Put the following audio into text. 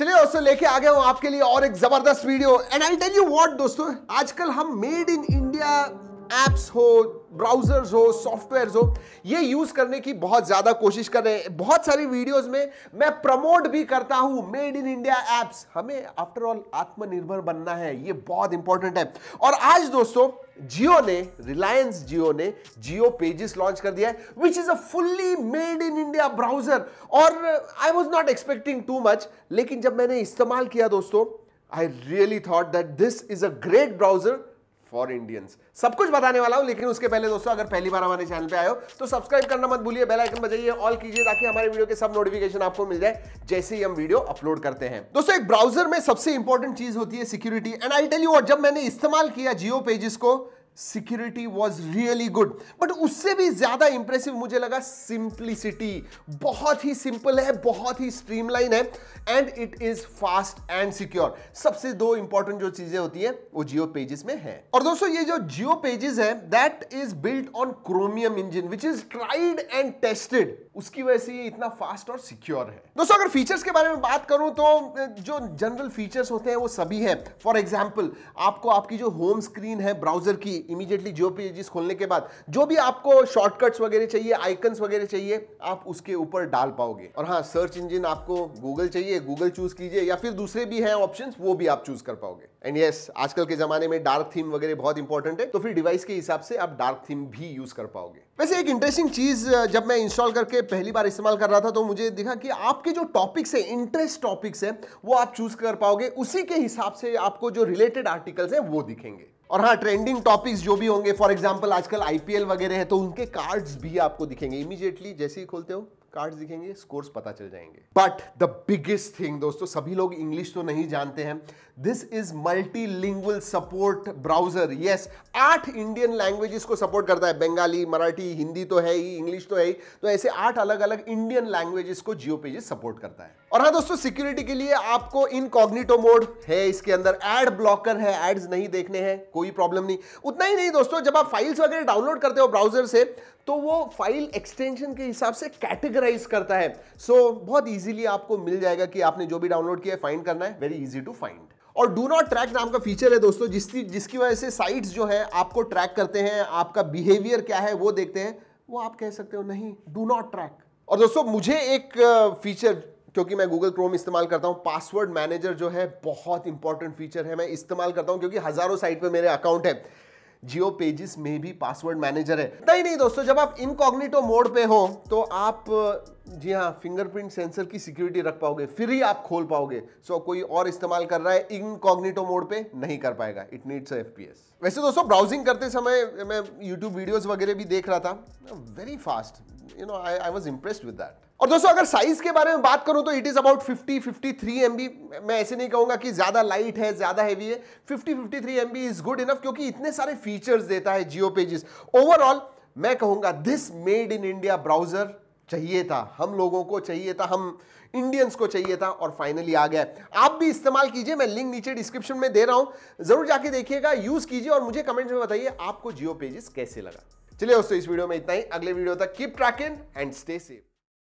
चलिए दोस्तों लेके आ गया हूं आपके लिए और एक जबरदस्त video and I tell you what दोस्तों आजकल हम मेड इन इंडिया एप्स हो ब्राउजर्स हो सॉफ्टवेयर्स हो ये यूज़ करने की बहुत ज़्यादा कोशिश कर रहे हैं बहुत सारी वीडियोस में मैं प्रमोट भी करता हूं मेड इन इंडिया एप्स हमें आफ्टर ऑल आत्मनिर्भर बनना है ये बहुत इंपॉर्टेंट है और आज दोस्तों जियो ने रिलायंस जियो ने जियो पेजेस लॉन्च कर दिया है which is a fully made in India browser और I was not expecting too much लेकिन जब मैंने इस्तेमाल किया दोस्तों I really thought that this is a great browser for Indians सब कुछ बताने वाला हूं लेकिन उसके पहले दोस्तों अगर पहली बार हमारे चैनल पे आए हो तो सब्सक्राइब करना मत भूलिए बेल आइकन बजाइए ऑल कीजिए ताकि हमारे वीडियो के सब नोटिफिकेशन आपको मिल जाए जैसे ही हम वीडियो अपलोड करते हैं दोस्तों एक ब्राउजर में सबसे इंपॉर्टेंट चीज होती है security and I tell you और जब मैंने इस्तेमाल किया जियो पेजेस को security was really good but उससे भी ज़्यादा इंप्रेसिव मुझे लगा सिंप्लिसिटी बहुत ही सिंपल है बहुत ही स्ट्रीमलाइन है and it is fast and secure सबसे दो इंपॉर्टेंट जो चीज़ें होती है वो जियो पेजेस में है और दोस्तों ये जो जियो पेजेस है that is built on Chromium engine which is tried and tested उसकी वजह से ये इतना फास्ट और सिक्योर है दोस्तों अगर फीचर्स के बारे में बात करूं तो जो जनरल फीचर्स होते हैं वो सभी हैं फॉर एग्जाम्पल आपको आपकी जो होम स्क्रीन है ब्राउजर की इमीडिएटली जियो पेजेस खोलने के बाद जो भी आपको शॉर्टकट्स वगैरह चाहिए आइकन्स वगैरह चाहिए आप उसके ऊपर डाल पाओगे और हाँ सर्च इंजिन आपको गूगल चाहिए गूगल चूज कीजिए या फिर दूसरे भी हैं ऑप्शन वो भी आप चूज कर पाओगे एंड यस आजकल के जमाने में डार्क थीम वगैरह बहुत इंपॉर्टेंट है तो फिर डिवाइस के हिसाब से आप डार्क थीम भी यूज कर पाओगे वैसे एक इंटरेस्टिंग चीज जब मैं इंस्टॉल करके पहली बार इस्तेमाल कर रहा था तो मुझे दिखा कि आपके जो टॉपिक्स है इंटरेस्ट टॉपिक्स है वो आप चूज कर पाओगे उसी के हिसाब से आपको जो रिलेटेड आर्टिकल्स है वो दिखेंगे और हाँ ट्रेंडिंग टॉपिक्स जो भी होंगे फॉर एग्जाम्पल आजकल आईपीएल वगैरह है तो उनके कार्ड्स भी आपको दिखेंगे इमीजिएटली जैसे ही खोलते हो कार्ड दिखेंगे स्कोर्स पता चल जाएंगे बट द बिगेस्ट थिंग दोस्तों सभी लोग इंग्लिश तो नहीं जानते हैं this is multilingual support browser yes आठ इंडियन लैंग्वेजेस को सपोर्ट करता है बंगाली मराठी हिंदी तो है ही इंग्लिश तो है ही तो ऐसे आठ अलग अलग इंडियन लैंग्वेजेस को जियो पेजेस सपोर्ट करता है और हाँ दोस्तों सिक्योरिटी के लिए आपको इन कॉग्निटो मोड है इसके अंदर एड ब्लॉकर है एड्स नहीं देखने हैं कोई प्रॉब्लम नहीं उतना ही नहीं दोस्तों जब आप फाइल्स वगैरह डाउनलोड करते हो ब्राउजर से तो वो फाइल एक्सटेंशन के हिसाब से कैटेगरी कैटेगराइज करता है सो so, बहुत इजीली आपको मिल जाएगा कि आपने जो भी डाउनलोड किया है फाइंड करना है वेरी इजी टू फाइंड और डू नॉट ट्रैक नाम का फीचर है दोस्तों जिसकी जिसकी वजह से साइट्स जो है आपको ट्रैक करते हैं आपका बिहेवियर क्या है वो देखते हैं वो आप कह सकते हो नहीं डू नॉट ट्रैक और दोस्तों मुझे एक फीचर क्योंकि मैं गूगल क्रोम इस्तेमाल करता हूँ पासवर्ड मैनेजर जो है बहुत इंपॉर्टेंट फीचर है मैं इस्तेमाल करता हूँ क्योंकि हज़ारों साइट पे मेरे अकाउंट है जियो पेजेस में भी पासवर्ड मैनेजर है नहीं नहीं दोस्तों जब आप इनकॉग्निटो मोड पे हो तो आप जी हाँ फिंगरप्रिंट सेंसर की सिक्योरिटी रख पाओगे फिर ही आप खोल पाओगे सो so, कोई और इस्तेमाल कर रहा है इनकॉग्निटो मोड पे नहीं कर पाएगा इट नीड्स एफ पी वैसे दोस्तों ब्राउजिंग करते समय मैं यूट्यूब वीडियोज वगैरह भी देख रहा था very fast you know I I was impressed with that और दोस्तों अगर साइज के बारे में बात करूं तो इट इज अबाउट 50 53 एमबी मैं ऐसे नहीं कहूंगा कि ज्यादा लाइट है ज्यादा हैवी है 50 53 एमबी इज गुड इनफ क्योंकि इतने सारे फीचर्स देता है जियो पेजेस ओवरऑल मैं कहूंगा this made in India browser चाहिए था हम लोगों को चाहिए था हम इंडियंस को चाहिए था और फाइनली आ गया आप भी इस्तेमाल कीजिए मैं लिंक नीचे डिस्क्रिप्शन में दे रहा हूं जरूर जाके देखिएगा यूज कीजिए और मुझे कमेंट्स में बताइए आपको जियो पेजेस कैसे लगा चलिए दोस्तों इस वीडियो में इतना ही अगले वीडियो तक keep tracking and stay safe